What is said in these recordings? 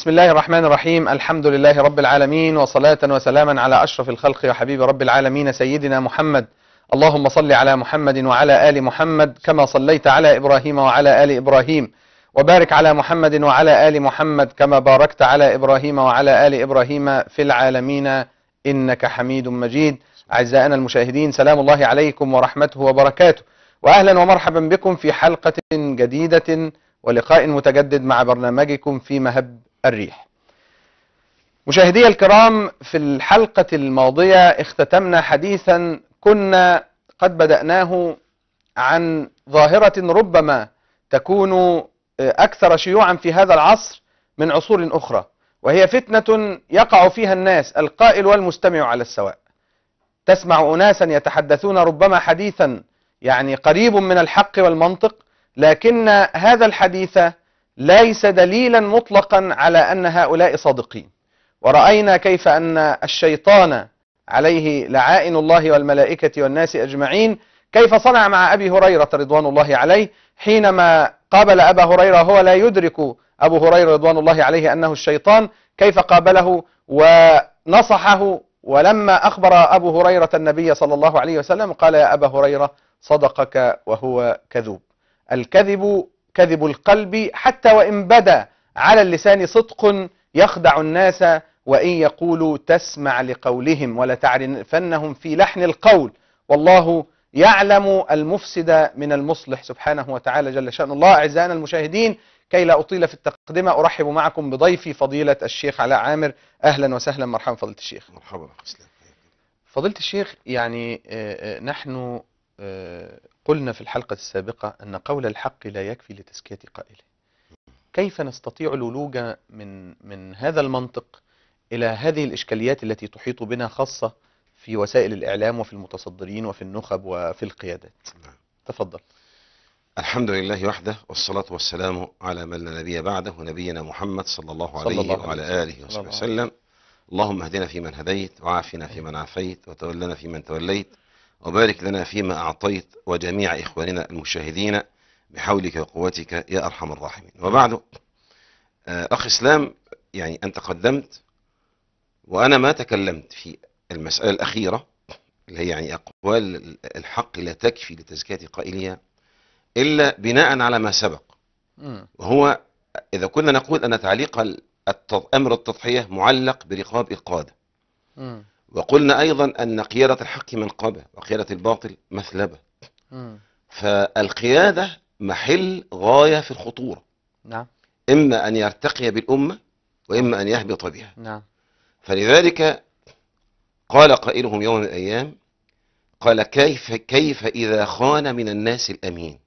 بسم الله الرحمن الرحيم الحمد لله رب العالمين وصلاة وسلاما على أشرف الخلق وحبيب رب العالمين سيدنا محمد اللهم صل على محمد وعلى آل محمد كما صليت على إبراهيم وعلى آل إبراهيم وبارك على محمد وعلى آل محمد كما باركت على إبراهيم وعلى آل إبراهيم في العالمين إنك حميد مجيد أعزائنا المشاهدين سلام الله عليكم ورحمته وبركاته وأهلا ومرحبا بكم في حلقة جديدة ولقاء متجدد مع برنامجكم في مهب الريح مشاهدي الكرام في الحلقة الماضية اختتمنا حديثا كنا قد بدأناه عن ظاهرة ربما تكون آه، أكثر شيوعا في هذا العصر من عصور أخرى وهي فتنة يقع فيها الناس القائل والمستمع على السواء تسمع أناسا يتحدثون ربما حديثا يعني قريب من الحق والمنطق لكن هذا الحديث ليس دليلا مطلقا على أن هؤلاء صادقين ورأينا كيف أن الشيطان عليه لعائن الله والملائكة والناس أجمعين كيف صنع مع أبي هريرة رضوان الله عليه حينما قابل أبا هريرة هو لا يدرك أبو هريرة رضوان الله عليه أنه الشيطان كيف قابله ونصحه ولما أخبر أبو هريرة النبي صلى الله عليه وسلم قال يا أبا هريرة صدقك وهو كذوب الكذب كذب القلب حتى وإن بدا على اللسان صدق يخدع الناس وإن يقولوا تسمع لقولهم ولتعرفنهم في لحن القول والله يعلم المفسد من المصلح سبحانه وتعالى جل شأن الله أعزائنا المشاهدين كي لا أطيل في التقدمة أرحب معكم بضيفي فضيلة الشيخ علاء عامر أهلا وسهلا مرحبا فضيلة الشيخ مرحبا فضيلة الشيخ يعني آه، آه، نحن آه، قلنا في الحلقة السابقة أن قول الحق لا يكفي لتزكية قائله كيف نستطيع الولوج من من هذا المنطق إلى هذه الإشكاليات التي تحيط بنا خاصة في وسائل الإعلام وفي المتصدرين وفي النخب وفي القيادات نعم. تفضل الحمد لله وحده والصلاة والسلام على من لا نبي بعده نبينا محمد صلى الله عليه صلى الله وعلى آله وصحبه وسلم اللهم اهدنا فيمن هديت وعافنا فيمن عافيت وتولنا فيمن توليت وبارك لنا فيما أعطيت وجميع إخواننا المشاهدين بحولك وقوتك يا أرحم الراحمين وبعد آه، أخ إسلام يعني أنت قدمت وأنا ما تكلمت في المسألة الأخيرة اللي هي يعني أقوال الحق لا تكفي لتزكية قائلية إلا بناء على ما سبق وهو إذا كنا نقول أن تعليق أمر التضحية معلق برقاب القادة وقلنا أيضا أن قيادة الحق منقبة وقيادة الباطل مثلبة فالقيادة محل غاية في الخطورة نعم إما أن يرتقي بالأمة وإما أن يهبط بها نعم فلذلك قال قائلهم يوم من الأيام قال كيف كيف إذا خان من الناس الأمين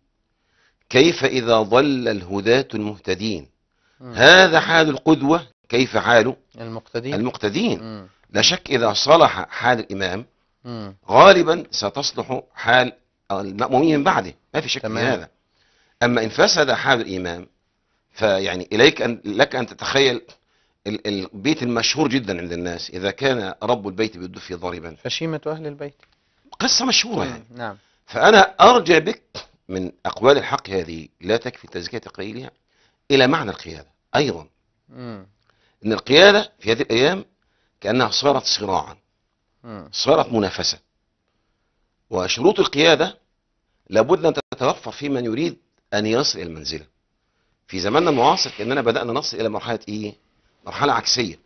كيف إذا ضل الهداة المهتدين هذا حال القدوة كيف حال المقتدين المقتدين لا شك إذا صلح حال الإمام غالبا ستصلح حال المأمومين من بعده ما في شك من هذا أما إن فسد حال الإمام فيعني إليك أن لك أن تتخيل البيت المشهور جدا عند الناس إذا كان رب البيت بالدفي ضاربا فشيمة أهل البيت قصة مشهورة يعني نعم فأنا أرجع بك من أقوال الحق هذه لا تكفي تزكية تقليلها إلى معنى القيادة أيضا مم. أن القيادة في هذه الأيام كأنها صارت صراعا صارت منافسة وشروط القيادة لابد أن تتوفر في من يريد أن يصل إلى المنزلة في زماننا المعاصر كأننا بدأنا نصل إلى مرحلة إيه؟ مرحلة عكسية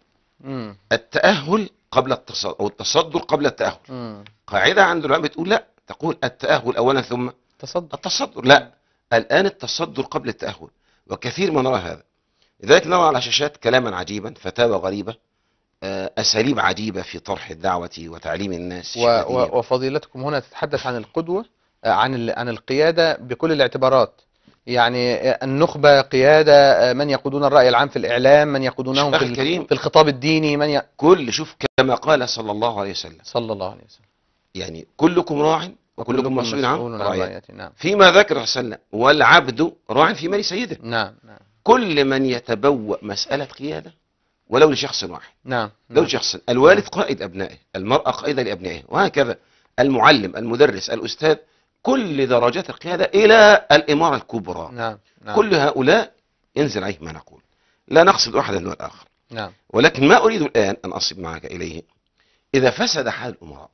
التأهل قبل التصدر أو التصدر قبل التأهل قاعدة عند العلماء بتقول لا تقول التأهل أولا ثم التصدر التصدر لا الآن التصدر قبل التأهل وكثير ما نرى هذا لذلك نرى على شاشات كلاما عجيبا فتاوى غريبة آه، أساليب عجيبة في طرح الدعوة وتعليم الناس و وفضيلتكم هنا تتحدث عن القدوة آه، عن عن القيادة بكل الاعتبارات يعني آه، النخبة قيادة من يقودون الرأي العام في الإعلام من يقودونهم في, الكريم في الخطاب الديني من ي... كل شوف كما قال صلى الله عليه وسلم صلى الله عليه وسلم يعني كلكم راع وكلكم مسؤول عن رعيته نعم. فيما ذكر صلى والعبد راع في مال سيده نعم نعم كل من يتبوأ مسألة قيادة ولو لشخص واحد نعم لو نعم. شخص الوالد قائد أبنائه المرأة قائدة لأبنائها وهكذا المعلم المدرس الأستاذ كل درجات القيادة إلى الإمارة الكبرى نعم. نعم. كل هؤلاء ينزل عليه ما نقول لا نقصد أحدا الاخر نعم. ولكن ما أريد الآن أن أصب معك إليه إذا فسد حال الأمراء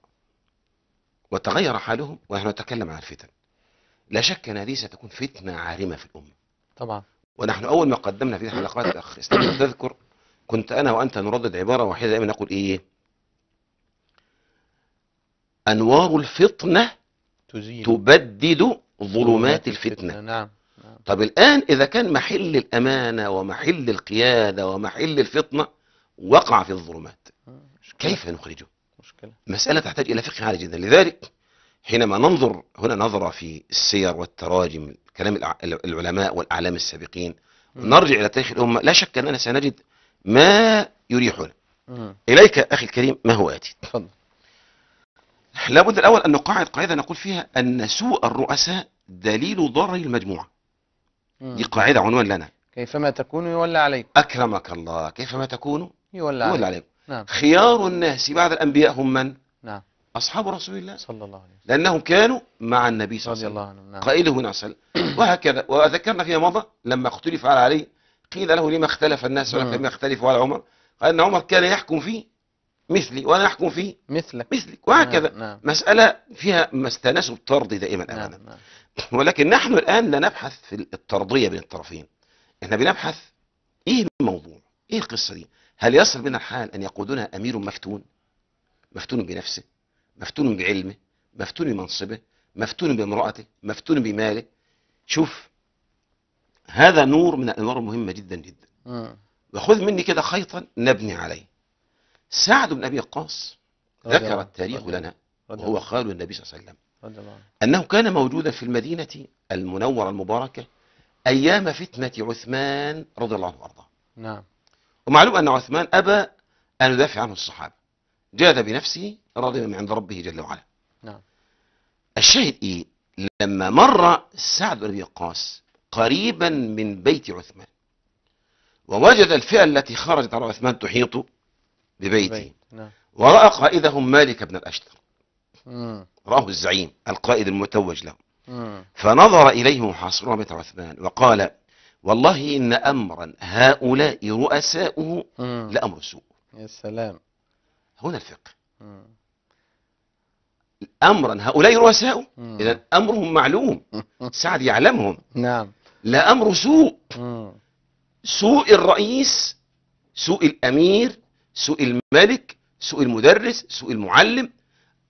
وتغير حالهم ونحن نتكلم عن الفتن لا شك أن هذه ستكون فتنة عارمة في الأمة طبعا ونحن أول ما قدمنا في حلقات الأخ تذكر كنت أنا وأنت نردد عبارة واحدة دائما نقول إيه أنوار الفطنة تزيل. تبدد ظلمات الفتنة نعم. نعم طب الآن إذا كان محل الأمانة ومحل القيادة ومحل الفطنة وقع في الظلمات آه، مشكلة. كيف نخرجه مشكلة. مسألة تحتاج إلى فقه عالي جدا لذلك حينما ننظر هنا نظرة في السير والتراجم كلام العلماء والأعلام السابقين نرجع إلى تاريخ الأمة لا شك أننا سنجد ما يريحنا إليك أخي الكريم ما هو آتي تفضل لابد الأول أن نقاعد قاعدة نقول فيها أن سوء الرؤساء دليل ضرر المجموعة مم. دي قاعدة عنوان لنا كيفما تكونوا يولى عليكم أكرمك الله كيفما تكونوا يولى, يولى عليكم نعم. خيار الناس بعد الأنبياء هم من؟ نعم أصحاب رسول الله صلى الله عليه وسلم لأنهم كانوا مع النبي صلى الله عليه وسلم نعم. قائله نعم. وهكذا وذكرنا فيما مضى لما اختلف على علي قيل له لما اختلف الناس نعم. ولم لم يختلف على عمر قال أن عمر كان يحكم في مثلي وأنا أحكم في مثلك مثلك وهكذا نعم. نعم. مسألة فيها تناسب الطرد دائما نعم، أبدا نعم. نعم. ولكن نحن الآن لا نبحث في الترضية بين الطرفين احنا بنبحث ايه الموضوع ايه القصة دي هل يصل بنا الحال ان يقودنا امير مفتون مفتون بنفسه مفتون بعلمه مفتون بمنصبه مفتون بامرأته مفتون بماله شوف هذا نور من الانوار المهمه جدا جدا م. آه. وخذ مني كده خيطا نبني عليه سعد بن ابي وقاص ذكر التاريخ لنا وهو خال النبي صلى الله عليه وسلم انه كان موجودا في المدينه المنوره المباركه ايام فتنه عثمان رضي الله عنه وارضاه نعم ومعلوم ان عثمان ابى ان يدافع عنه الصحابه جاد بنفسه راضيا من عند ربه جل وعلا نعم الشاهد ايه لما مر سعد بن ابي وقاص قريبا من بيت عثمان ووجد الفئة التي خرجت على عثمان تحيط ببيته نعم. ورأى قائدهم مالك بن الأشتر راه الزعيم القائد المتوج له فنظر إليهم حاصر بيت عثمان وقال والله إن أمرا هؤلاء رؤساؤه لأمر سوء يا سلام هنا الفقه أمرا هؤلاء رؤساؤه إذا أمرهم معلوم سعد يعلمهم نعم لا امر سوء سوء الرئيس سوء الأمير سوء الملك سوء المدرس سوء المعلم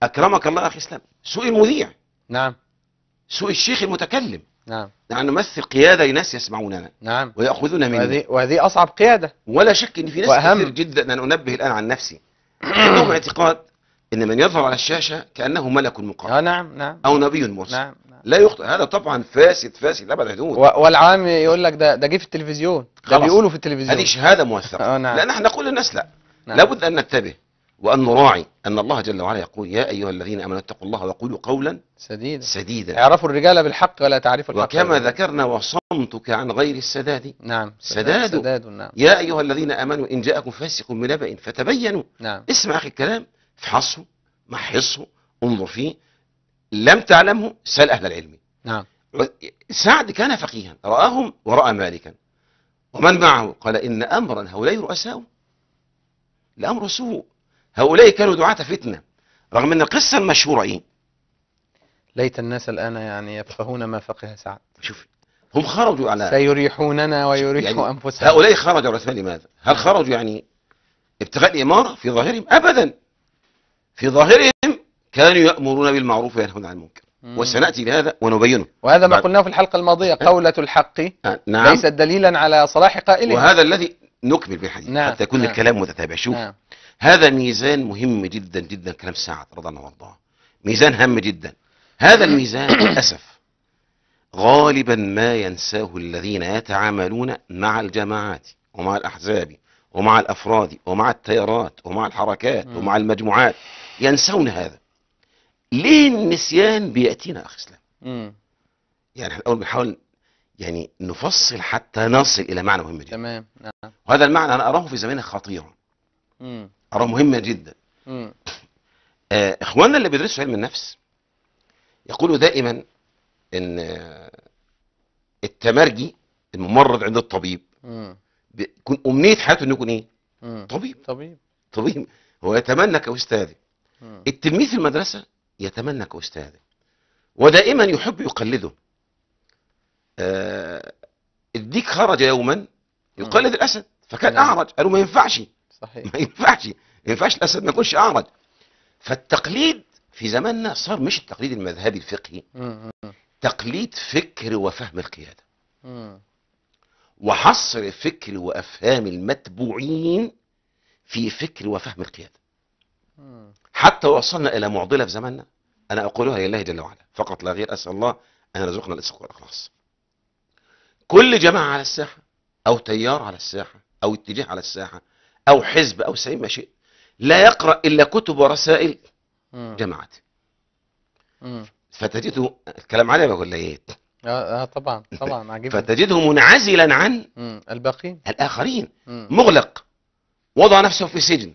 أكرمك الله أخي إسلام سوء المذيع نعم سوء الشيخ المتكلم نعم نحن نمثل قيادة لناس يسمعوننا نعم ويأخذون منا وهذه وهذه أصعب قيادة ولا شك إن في ناس وأهم. كثير جدا أنا أنبه الآن عن نفسي عندهم اعتقاد إن من يظهر على الشاشة كأنه ملك مقرب آه نعم نعم أو نبي مرسل نعم لا يخطئ هذا طبعا فاسد فاسد ابدا حدود والعام يقول لك ده ده جه في التلفزيون ده بيقولوا في التلفزيون هذه شهاده موثقه آه، نعم. لان احنا نقول للناس لا نعم. لابد ان ننتبه وأن نراعي أن الله جل وعلا يقول يا أيها الذين آمنوا اتقوا الله وقولوا قولا سديدا سديدا اعرفوا الرجال بالحق ولا تعرفوا الحق وكما بالحق. ذكرنا وصمتك عن غير السداد نعم سداد سداد نعم يا أيها الذين آمنوا إن جاءكم فاسق بنبأ فتبينوا نعم اسمع أخي الكلام فحصه محصه انظر فيه لم تعلمه سأل أهل العلم نعم سعد كان فقيها رآهم ورأى مالكا ومن معه قال إن أمرا هؤلاء رؤساء الأمر سوء هؤلاء كانوا دعاة فتنة رغم أن القصة المشهورة إيه ليت الناس الآن يعني يفقهون ما فقه سعد شوف هم خرجوا على سيريحوننا ويريح يعني أنفسهم هؤلاء خرجوا على لماذا هل خرجوا يعني ابتغاء الإمارة في ظاهرهم أبدا في ظاهرهم كانوا يأمرون بالمعروف وينهون عن المنكر وسنأتي بهذا ونبينه وهذا ما نعم. قلناه في الحلقة الماضية إيه؟ قولة الحق آه، نعم ليست دليلا على صلاح قائله وهذا الذي نكمل في الحديث نعم. حتى يكون نعم. الكلام متتابع شوف نعم. هذا ميزان مهم جدا جدا كلام ساعة رضي الله عنه ميزان هام جدا هذا الميزان للأسف غالبا ما ينساه الذين يتعاملون مع الجماعات ومع الأحزاب ومع الأفراد ومع التيارات ومع الحركات ومع المجموعات ينسون هذا ليه النسيان بيأتينا أخي إسلام يعني احنا الأول بنحاول يعني نفصل حتى نصل إلى معنى مهم جدا تمام نعم. وهذا المعنى أنا أراه في زماننا خطيرا امم أراه مهما جدا امم آه إخواننا اللي بيدرسوا علم النفس يقولوا دائما إن آه، التمرجي الممرض عند الطبيب بيكون أمنية حياته إنه يكون إيه؟ طبيب طبيب طبيب هو يتمنى كاستاذ التلميذ في المدرسة يتمنى كأستاذه ودائما يحب يقلده آه الديك خرج يوما يقلد نعم. الأسد فكان نعم. أعرج قالوا ما ينفعش صحيح. ما ينفعش ما ينفعش الأسد ما يكونش أعرج فالتقليد في زماننا صار مش التقليد المذهبي الفقهي تقليد فكر وفهم القيادة وحصر فكر وأفهام المتبوعين في فكر وفهم القيادة حتى وصلنا إلى معضلة في زماننا أنا أقولها لله جل وعلا فقط لا غير أسأل الله أن يرزقنا الإسق والإخلاص كل جماعة على الساحة أو تيار على الساحة أو اتجاه على الساحة أو حزب أو سعيد ما شئت لا يقرأ إلا كتب ورسائل جماعته فتجده الكلام عليه ولا ايه؟ آه،, اه طبعا طبعا عجيب فتجده منعزلا عن الباقين الاخرين مغلق وضع نفسه في سجن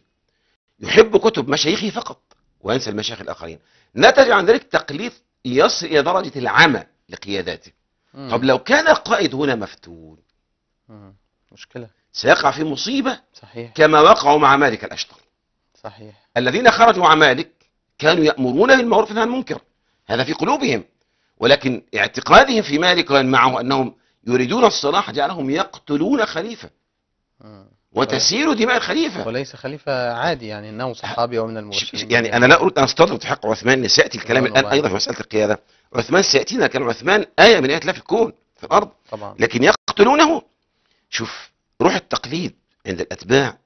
يحب كتب مشايخه فقط وينسى المشايخ الآخرين نتج عن ذلك تقليد يصل إلى درجة العمى لقياداته طب لو كان القائد هنا مفتون مشكلة سيقع في مصيبة صحيح. كما وقعوا مع مالك الأشتر صحيح الذين خرجوا مع مالك كانوا يأمرون بالمعروف والنهي عن المنكر هذا في قلوبهم ولكن اعتقادهم في مالك معه أنهم يريدون الصلاح جعلهم يقتلون خليفة وتسير دماء الخليفة وليس خليفة عادي يعني أنه صحابي ومن المرسلين يعني أنا لا أريد أن أستطرد حق عثمان سيأتي الكلام الآن أيضا في مسألة القيادة عثمان سيأتينا كان عثمان آية من آيات الله في الكون في الأرض طبعا. لكن يقتلونه شوف روح التقليد عند الأتباع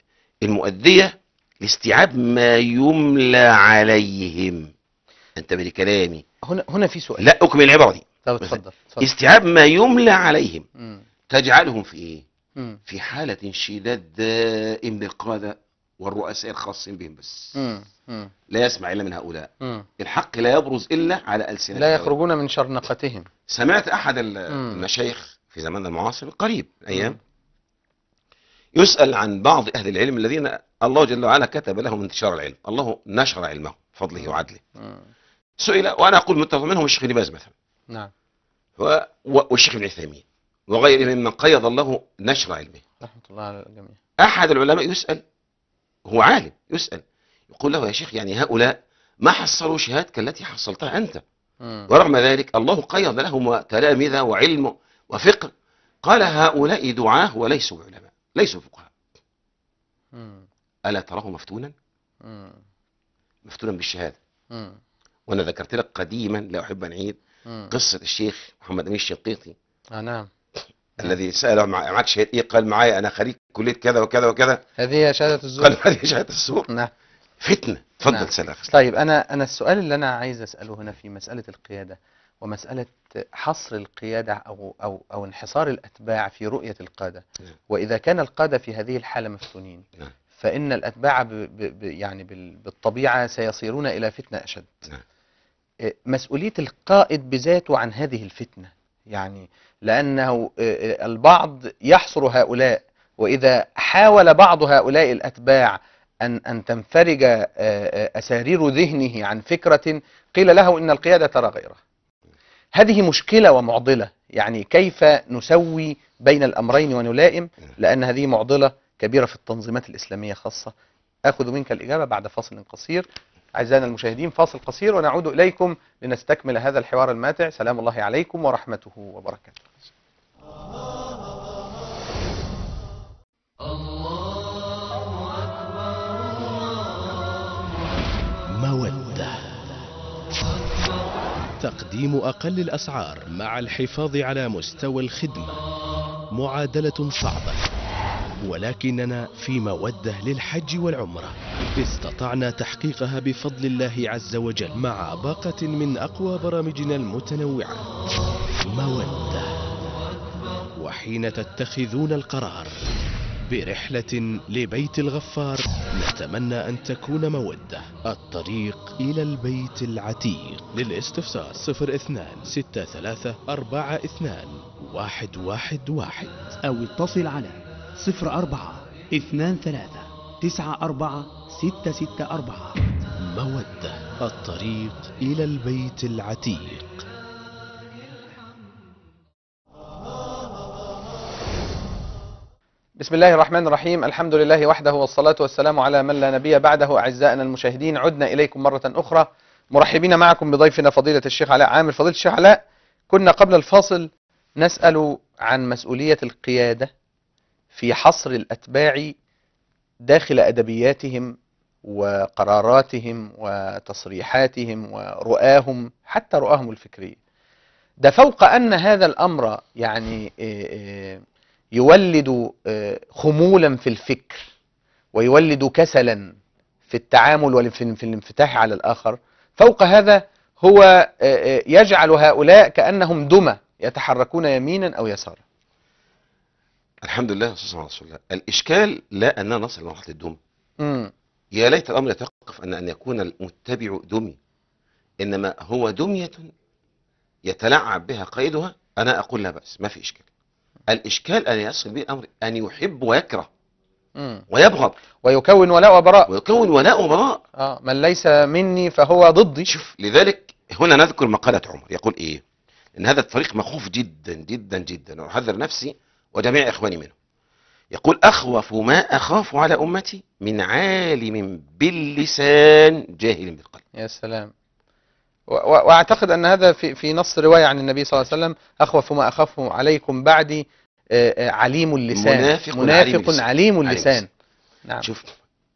المؤدية لاستيعاب ما يملى عليهم انتبه لكلامي هنا هنا في سؤال لا أكمل العبارة دي طب اتفضل استيعاب ما يملى عليهم م. تجعلهم في إيه في حالة انشداد دائم للقادة والرؤساء الخاصين بهم بس لا يسمع إلا من هؤلاء الحق لا يبرز إلا على ألسنة لا يخرجون من شرنقتهم سمعت أحد المشايخ في زماننا المعاصر قريب أيام يسأل عن بعض أهل العلم الذين الله جل وعلا كتب لهم انتشار العلم الله نشر علمه فضله وعدله سئل وأنا أقول متفق منهم الشيخ نباز مثلا نعم والشيخ ابن عثيمين وغيره ممن قيض الله نشر علمه رحمة الله على الجميع أحد العلماء يسأل هو عالم يسأل يقول له يا شيخ يعني هؤلاء ما حصلوا شهادة كالتي حصلتها أنت م. ورغم ذلك الله قيض لهم تلامذة وعلم وفقه قال هؤلاء دعاه وليسوا علماء ليسوا فقهاء ألا تراه مفتونا م. مفتونا بالشهادة م. وأنا ذكرت لك قديما لا أحب أن أعيد قصة الشيخ محمد أمين الشنقيطي آه نعم الذي سأله معك شهاده ايه قال معايا انا خريج كليه كذا وكذا وكذا هذه هي شهاده الزور قال هذه شهاده الزور نعم فتنه اتفضل نعم. سلاخ طيب انا انا السؤال اللي انا عايز اساله هنا في مساله القياده ومساله حصر القياده او او او انحصار الاتباع في رؤيه القاده نعم. واذا كان القاده في هذه الحاله مفتونين نعم. فان الاتباع ب ب يعني بالطبيعه سيصيرون الى فتنه اشد نعم. إيه، مسؤوليه القائد بذاته عن هذه الفتنه يعني لأنه آه، آه، البعض يحصر هؤلاء وإذا حاول بعض هؤلاء الأتباع أن أن تنفرج آه، أسارير ذهنه عن فكرة قيل له إن القيادة ترى غيره هذه مشكلة ومعضلة يعني كيف نسوي بين الأمرين ونلائم لأن هذه معضلة كبيرة في التنظيمات الإسلامية خاصة أخذ منك الإجابة بعد فاصل قصير أعزائنا المشاهدين فاصل قصير ونعود إليكم لنستكمل هذا الحوار الماتع سلام الله عليكم ورحمته وبركاته مودة تقديم أقل الأسعار مع الحفاظ على مستوى الخدمة معادلة صعبة ولكننا في مودة للحج والعمرة استطعنا تحقيقها بفضل الله عز وجل مع باقة من أقوى برامجنا المتنوعة مودة وحين تتخذون القرار برحلة لبيت الغفار نتمنى أن تكون مودة الطريق إلى البيت العتيق للاستفسار 02 63 42 111 أو اتصل على صفر أربعة اثنان ثلاثة تسعة أربعة ستة ستة أربعة مودة الطريق إلى البيت العتيق بسم الله الرحمن الرحيم الحمد لله وحده والصلاة والسلام على من لا نبي بعده أعزائنا المشاهدين عدنا إليكم مرة أخرى مرحبين معكم بضيفنا فضيلة الشيخ علاء عامر فضيلة الشيخ علاء كنا قبل الفاصل نسأل عن مسؤولية القيادة في حصر الأتباع داخل أدبياتهم وقراراتهم وتصريحاتهم ورؤاهم حتى رؤاهم الفكرية ده فوق أن هذا الأمر يعني آه، آه، يولد آه، خمولا في الفكر ويولد كسلا في التعامل وفي الانفتاح على الآخر فوق هذا هو يجعل هؤلاء كأنهم دمى يتحركون يمينا أو يسارا الحمد لله والصلاه على رسول الله الاشكال لا اننا نصل لمرحله الدم امم يا ليت الامر يتوقف ان ان يكون المتبع دمي انما هو دميه يتلعب بها قيدها انا اقول لا باس ما في اشكال الاشكال ان يصل به الامر ان يحب ويكره امم ويبغض ويكون ولاء وبراء ويكون ولاء وبراء آه من ليس مني فهو ضدي شوف لذلك هنا نذكر مقالة عمر يقول ايه ان هذا الطريق مخوف جدا جدا جدا واحذر نفسي وجميع إخواني منه يقول أخوف ما أخاف على أمتي من عالم باللسان جاهل بالقلب يا سلام وأعتقد أن هذا في, في نص رواية عن النبي صلى الله عليه وسلم أخوف ما أخاف عليكم بعدي آه، آه، عليم اللسان منافق, منافق عليم, عليم اللسان, عليم اللسان. نعم. شوف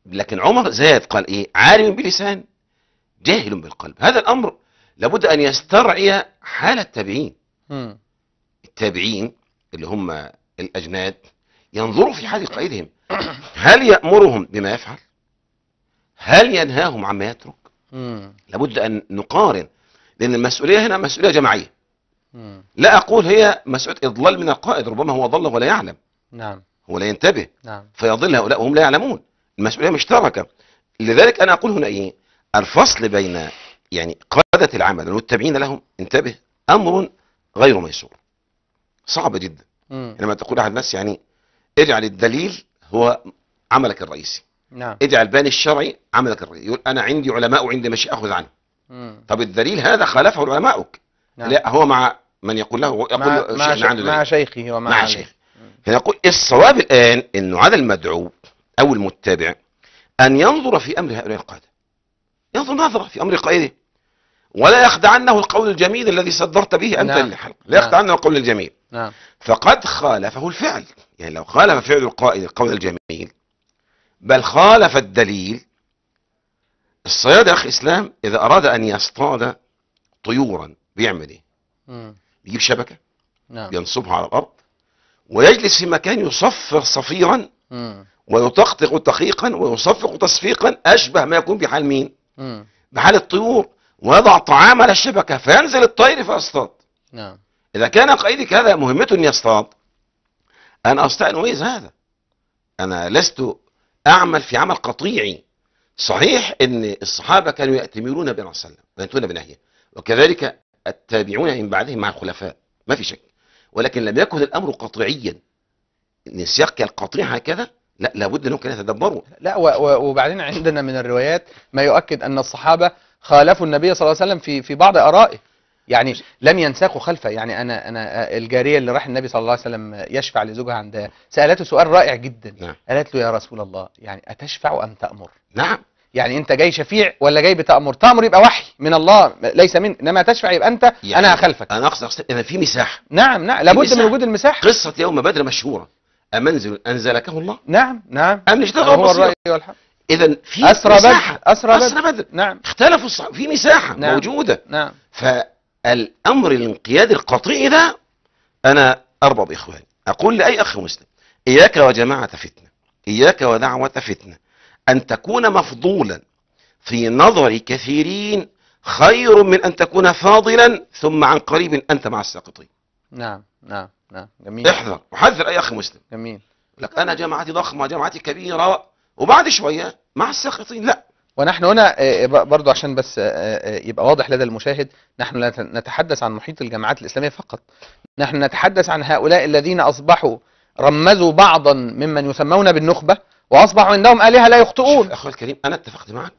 لكن عمر زاد قال إيه عالم باللسان جاهل بالقلب هذا الأمر لابد أن يسترعي حال التابعين التابعين اللي هم الأجناد ينظروا في حال قائدهم هل يأمرهم بما يفعل هل ينهاهم عما يترك لابد أن نقارن لأن المسؤولية هنا مسؤولية جماعية لا أقول هي مسؤولية إضلال من القائد ربما هو ضل ولا يعلم نعم هو لا ينتبه نعم. فيضل هؤلاء وهم لا يعلمون المسؤولية مشتركة لذلك أنا أقول هنا إيه الفصل بين يعني قادة العمل والمتبعين لهم انتبه أمر غير ميسور صعب جدا مم. لما تقول احد الناس يعني اجعل الدليل هو عملك الرئيسي نعم. اجعل بان الشرعي عملك الرئيسي يقول انا عندي علماء وعندي مشي اخذ عنه مم. طب الدليل هذا خالفه علماؤك نعم. لا هو مع من يقول له يقول مع, مع, شيخ عنده مع شيخه ومع مع شيخ يقول الصواب الان انه على المدعو او المتبع ان ينظر في امر هؤلاء القاده ينظر نظره في امر قائده ولا يخدعنه القول الجميل الذي صدرت به انت نعم. الحلقه لا يخدعنه نعم. القول الجميل نعم. فقد خالفه الفعل يعني لو خالف فعل القائل القول الجميل بل خالف الدليل الصياد يا اخي اسلام اذا اراد ان يصطاد طيورا بيعمل ايه؟ بيجيب شبكه نعم. ينصبها على الارض ويجلس في مكان يصفر صفيرا ويطقطق تخيقا ويصفق تصفيقا اشبه ما يكون بحال مين؟ مم. بحال الطيور ويضع طعام على الشبكه فينزل الطير فيصطاد نعم إذا كان قائدك هذا مهمته أن يصطاد أنا أستطيع أن أميز هذا أنا لست أعمل في عمل قطيعي صحيح أن الصحابة كانوا يأتمرون بنا صلى وينتون بنهيه وكذلك التابعون من بعدهم مع الخلفاء ما في شك ولكن لم يكن الأمر قطيعيا أن السياق القطيع هكذا لا لابد أنهم كانوا يتدبروا لا وبعدين عندنا من الروايات ما يؤكد أن الصحابة خالفوا النبي صلى الله عليه وسلم في في بعض آرائه يعني لم ينساقوا خلفه يعني أنا أنا الجارية اللي راح النبي صلى الله عليه وسلم يشفع لزوجها عندها سألته سؤال رائع جدا نعم. قالت له يا رسول الله يعني أتشفع أم تأمر نعم يعني انت جاي شفيع ولا جاي بتأمر تأمر يبقى وحي من الله ليس من انما تشفع يبقى انت يعني انا خلفك انا اقصد اذا في مساحه نعم نعم لابد من وجود المساحه قصه يوم بدر مشهوره امنزل انزلكه الله نعم نعم ام اشتغل هو الراي اذا في اسرى مساحه بدر. أسرى, بدر. اسرى بدر نعم اختلفوا الصحابه في مساحه نعم. موجوده نعم ف الأمر الانقيادي القطيع ده أنا اربى بإخواني أقول لأي أخ مسلم إياك وجماعة فتنة إياك ودعوة فتنة أن تكون مفضولا في نظر كثيرين خير من أن تكون فاضلا ثم عن قريب أنت مع الساقطين نعم نعم نعم جميل احذر وحذر أي أخ مسلم جميل لك أنا جماعتي ضخمة جماعتي كبيرة وبعد شوية مع الساقطين لا ونحن هنا آه، آه، برضو عشان بس آه، يبقى واضح لدى المشاهد نحن لا نتحدث عن محيط الجامعات الإسلامية فقط نحن نتحدث عن هؤلاء الذين أصبحوا رمزوا بعضا ممن يسمون بالنخبة وأصبحوا عندهم آلهة لا يخطئون أخوي الكريم أنا اتفقت معك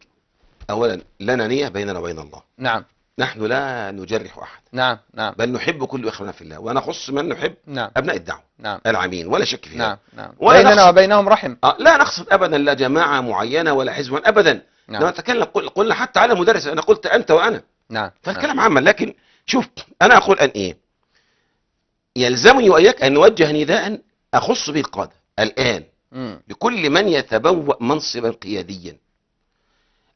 أولا لنا نية بيننا وبين الله نعم نحن لا نجرح أحد نعم نعم بل نحب كل إخواننا في الله ونخص من نحب نعم. أبناء الدعوة نعم. العمين ولا شك فيها نعم. نعم. بيننا نخص... وبينهم رحم آه لا نقصد أبدا لا جماعة معينة ولا حزبا أبدا نعم نتكلم نعم. قلنا حتى على مدرس انا قلت انت وانا نعم فالكلام نعم. عام لكن شوف انا اقول ان ايه يلزمني واياك ان نوجه نداء اخص به القاده الان مم. لكل من يتبوأ منصبا قياديا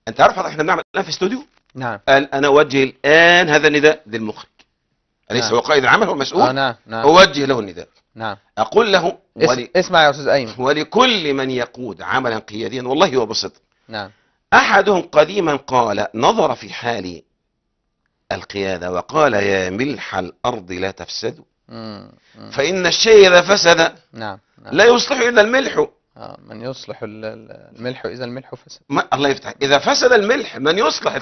انت عارف احنا بنعمل الان في استوديو نعم قال انا اوجه الان هذا النداء للمخرج اليس نعم. هو قائد العمل هو المسؤول آه نعم. نعم. اوجه له النداء نعم اقول له ولي... اسمع يا استاذ ايمن ولكل من يقود عملا قياديا والله بسيط نعم أحدهم قديما قال نظر في حال القيادة وقال يا ملح الأرض لا تفسدوا فإن الشيء إذا فسد نعم, نعم. لا يصلح إلا الملح آه، من يصلح الملح إذا الملح فسد ما الله يفتح إذا فسد الملح من يصلح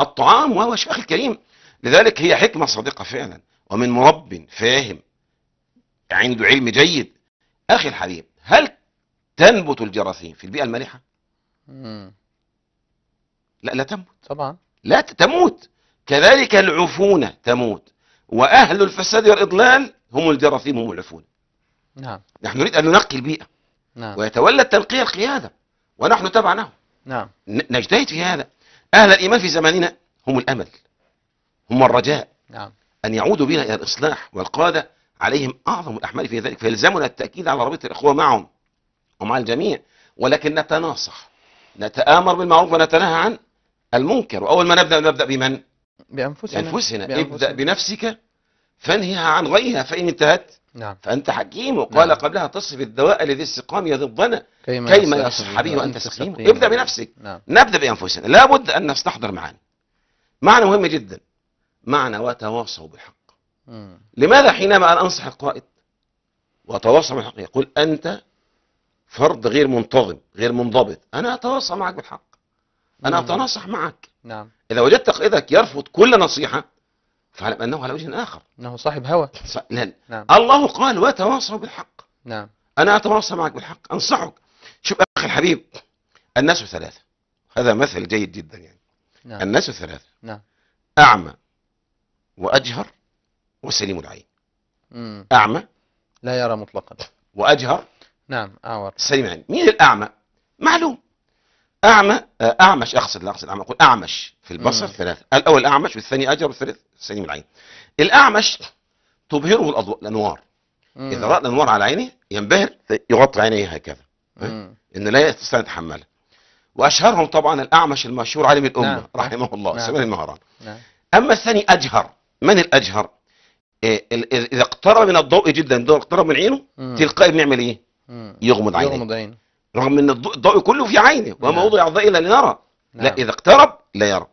الطعام وهو الشيخ الكريم لذلك هي حكمة صادقة فعلا ومن مرب فاهم عنده علم جيد أخي الحبيب هل تنبت الجراثيم في البيئة المالحة؟ لا لا تموت طبعا لا تموت كذلك العفونة تموت وأهل الفساد والإضلال هم الجراثيم هم العفونة نعم نحن نريد أن ننقي البيئة نعم ويتولى التنقية القيادة ونحن تبعناه نعم نجتهد في هذا أهل الإيمان في زماننا هم الأمل هم الرجاء نعم أن يعودوا بنا إلى الإصلاح والقادة عليهم أعظم الأحمال في ذلك فيلزمنا التأكيد على رابطة الإخوة معهم ومع الجميع ولكن نتناصح نتآمر بالمعروف ونتنهى عن المنكر وأول ما نبدأ نبدأ بمن؟ بأنفسنا بأنفسنا, بأنفسنا. ابدأ بنفسك فانهيها عن غيها فإن انتهت نعم. فأنت حكيم نعم. وقال نعم. قبلها تصف الدواء الذي السقام يضضنا كيما, كيما يصح به وأنت سقيم ابدأ بنفسك نعم. نبدأ بأنفسنا لابد أن نستحضر معنى معنى مهم جدا معنى وتواصوا بالحق مم. لماذا حينما أنا أنصح القائد وتواصى بالحق يقول أنت فرد غير منتظم غير منضبط أنا أتواصى معك بالحق أنا نعم. أتناصح معك نعم إذا وجدت قائدك يرفض كل نصيحة فاعلم أنه على وجه آخر أنه صاحب هوى ص... نعم. الله قال وتواصوا بالحق نعم أنا أتواصى معك بالحق أنصحك شوف أخي الحبيب الناس ثلاثة هذا مثل جيد جدا يعني نعم. الناس ثلاثة نعم أعمى وأجهر وسليم العين مم. أعمى لا يرى مطلقا وأجهر نعم أعور سليم العين مين الأعمى معلوم أعمى آه، أعمش أقصد لا أقصد أعمى أقول أعمش في البصر ثلاثة الأول أعمش والثاني أجر والثالث سليم العين الأعمش تبهره الأضواء الأنوار إذا رأى الأنوار على عينه ينبهر يغطي عينيه هكذا إنه لا يستطيع يتحملها وأشهرهم طبعا الأعمش المشهور عالم الأمة نعم. نعم. رحمه الله نعم. سمان المهران نعم. أما الثاني أجهر من الأجهر إيه، إذا اقترب من الضوء جدا اقترب من عينه تلقائي بنعمل إيه يغمض عينه يغمض عينه رغم ان الضوء كله في عينه وما نعم. وضع الضوء الا لنرى لا نعم. اذا اقترب لا يرى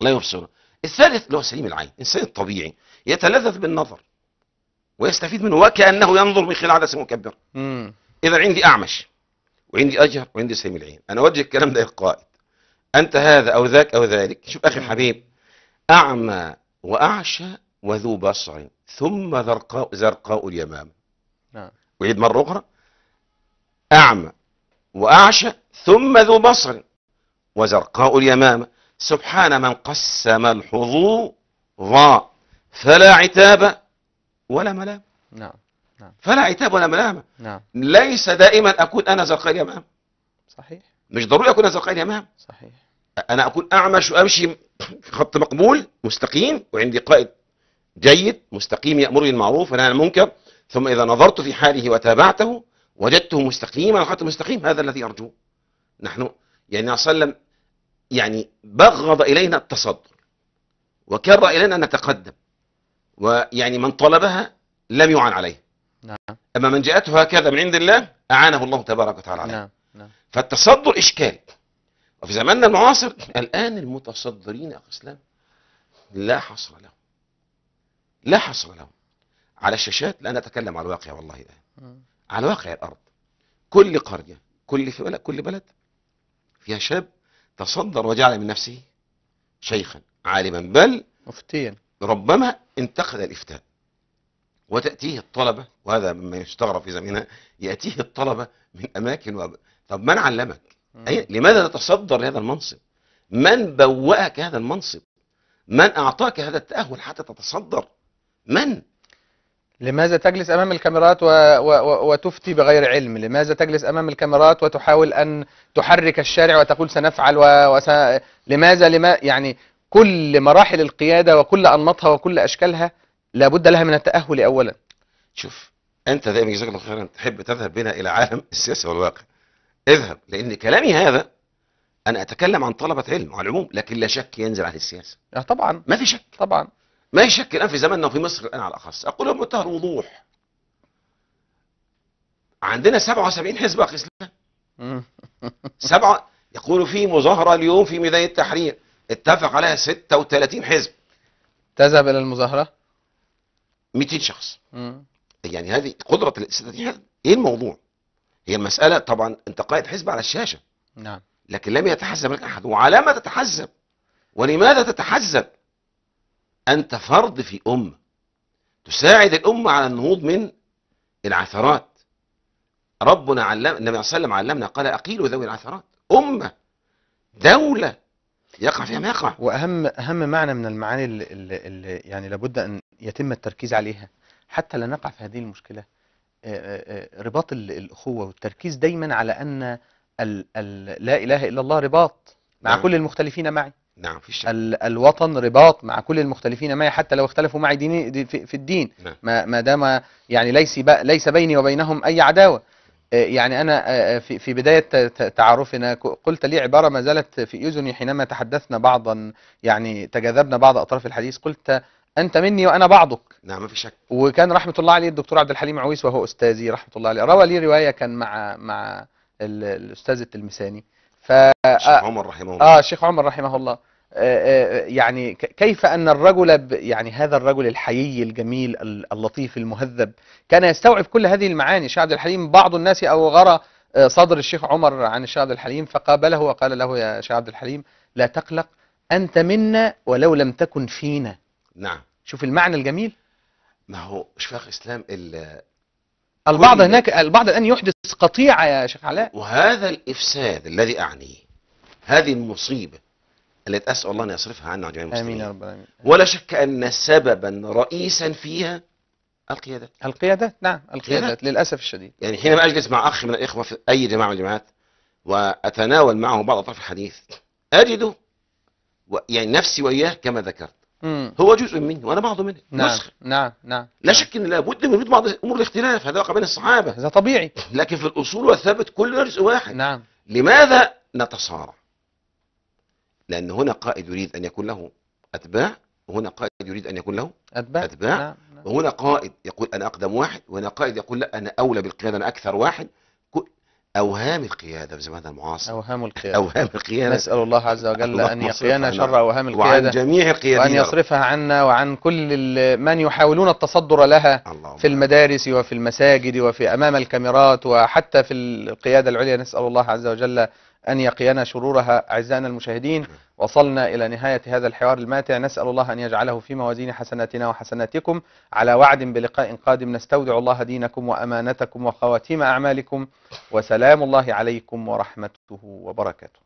لا يبصر الثالث اللي هو سليم العين الانسان الطبيعي يتلذذ بالنظر ويستفيد منه وكانه ينظر من خلال عدسه مكبره اذا عندي اعمش وعندي اجهر وعندي سليم العين انا اوجه الكلام ده للقائد انت هذا او ذاك او ذلك شوف اخي الحبيب اعمى واعشى وذو بصر ثم زرقاء زرقاء اليمام نعم وعيد مره اخرى اعمى وأعشى ثم ذو بصر وزرقاء اليمامة سبحان من قسم الحظوظ فلا عتاب ولا ملام نعم نعم فلا عتاب ولا ملامة نعم ليس دائما أكون أنا زرقاء اليمامة صحيح مش ضروري أكون أنا زرقاء اليمامة صحيح أنا أكون أعمش وأمشي خط مقبول مستقيم وعندي قائد جيد مستقيم يأمرني المعروف ونهى عن المنكر ثم إذا نظرت في حاله وتابعته وجدته مستقيما على الخط المستقيم هذا الذي أرجوه نحن يعني صلى الله عليه وسلم يعني بغض إلينا التصدر وكر إلينا أن نتقدم ويعني من طلبها لم يعان عليه نعم. أما من جاءته هكذا من عند الله أعانه الله تبارك وتعالى عليه نعم. نعم. فالتصدر إشكال وفي زماننا المعاصر الآن المتصدرين أخي الإسلام لا حصر لهم لا حصر لهم على الشاشات لا نتكلم على الواقع والله الآن على واقع الأرض كل قرية كل في بلد كل بلد فيها شاب تصدر وجعل من نفسه شيخا عالما بل مفتيا ربما انتقد الافتاء وتأتيه الطلبة وهذا مما يستغرب في زمننا يأتيه الطلبة من أماكن وأب... طب من علمك أي... لماذا تتصدر لهذا المنصب من بوأك هذا المنصب من أعطاك هذا التأهل حتى تتصدر من لماذا تجلس أمام الكاميرات و... و... وتفتي بغير علم لماذا تجلس أمام الكاميرات وتحاول أن تحرك الشارع وتقول سنفعل و... وس... لماذا لما يعني كل مراحل القيادة وكل أنماطها وكل أشكالها لابد لها من التأهل أولا شوف أنت دائما جزاك الله خيرا تحب تذهب بنا إلى عالم السياسة والواقع اذهب لأن كلامي هذا أنا أتكلم عن طلبة علم على العموم لكن لا شك ينزل عن السياسة أه طبعا ما في شك طبعا ما يشك الآن في زماننا وفي مصر الآن على الأخص أقول بمنتهى الوضوح عندنا 77 حزب إسلام سبعة يقولوا في مظاهرة اليوم في ميدان التحرير اتفق عليها 36 حزب تذهب إلى المظاهرة 200 شخص يعني هذه قدرة ال 36 حزب إيه الموضوع؟ هي المسألة طبعا أنت قائد حزب على الشاشة نعم لكن لم يتحزب لك أحد وعلى ما تتحزب ولماذا تتحزب أنت فرد في أمة تساعد الأمة على النهوض من العثرات ربنا علم النبي صلى الله عليه وسلم علمنا قال أقيلوا ذوي العثرات أمة دولة يقع فيها ما يقع وأهم أهم معنى من المعاني اللي, اللي يعني لابد أن يتم التركيز عليها حتى لا نقع في هذه المشكلة رباط الأخوة والتركيز دايما على أن لا إله إلا الله رباط مع نعم. كل المختلفين معي نعم في ال الوطن رباط مع كل المختلفين معي حتى لو اختلفوا معي ديني في الدين نعم. ما, ما دام يعني ليس ليس بيني وبينهم أي عداوة آه، يعني أنا آه، آه، في, في بداية تعارفنا قلت لي عبارة ما زالت في أذني حينما تحدثنا بعضا يعني تجاذبنا بعض أطراف الحديث قلت أنت مني وأنا بعضك نعم ما في شك وكان رحمة الله عليه الدكتور عبد الحليم عويس وهو أستاذي رحمة الله عليه روى لي رواية كان مع مع الأستاذ التلمساني ف... الشيخ عمر رحمه الله اه الشيخ عمر رحمه الله آه، آه، يعني كيف أن الرجل يعني هذا الرجل الحيي الجميل اللطيف المهذب كان يستوعب كل هذه المعاني الشيخ عبد الحليم بعض الناس أو غرى آه، صدر الشيخ عمر عن الشيخ عبد الحليم فقابله وقال له يا شيخ عبد الحليم لا تقلق أنت منا ولو لم تكن فينا نعم شوف المعنى الجميل ما هو شفاق إسلام البعض هناك البعض الآن يحدث قطيعة يا شيخ علاء وهذا الإفساد الذي أعنيه هذه المصيبة التي أسأل الله أن يصرفها عنا وعن جميع المسلمين آمين يا رب العالمين ولا شك أن سببا رئيسا فيها القيادات القيادات نعم القيادات للأسف الشديد يعني حينما أجلس مع أخ من الإخوة في أي جماعة من الجماعات وأتناول معه بعض أطراف الحديث أجده يعني نفسي وإياه كما ذكرت مم. هو جزء مني وانا بعض منه نعم نسخ. نعم نعم لا نعم. شك ان لابد من وجود بعض امور الاختلاف هذا وقع بين الصحابه هذا طبيعي لكن في الاصول والثابت كل جزء واحد نعم لماذا نتصارع لأن هنا قائد يريد أن يكون له أتباع وهنا قائد يريد أن يكون له أتباع, أتباع. نعم. نعم. وهنا قائد يقول أنا أقدم واحد وهنا قائد يقول لا أنا أولى بالقيادة أنا أكثر واحد أوهام القيادة في زماننا المعاصر أوهام القيادة أوهام القيادة نسأل الله عز وجل الله أن يقينا شر أوهام القيادة وعن جميع القيادة وأن يصرفها عنا وعن كل من يحاولون التصدر لها الله في المدارس وفي المساجد وفي أمام الكاميرات وحتى في القيادة العليا نسأل الله عز وجل أن يقينا شرورها أعزائنا المشاهدين وصلنا إلى نهاية هذا الحوار الماتع نسأل الله أن يجعله في موازين حسناتنا وحسناتكم على وعد بلقاء قادم نستودع الله دينكم وأمانتكم وخواتيم أعمالكم وسلام الله عليكم ورحمته وبركاته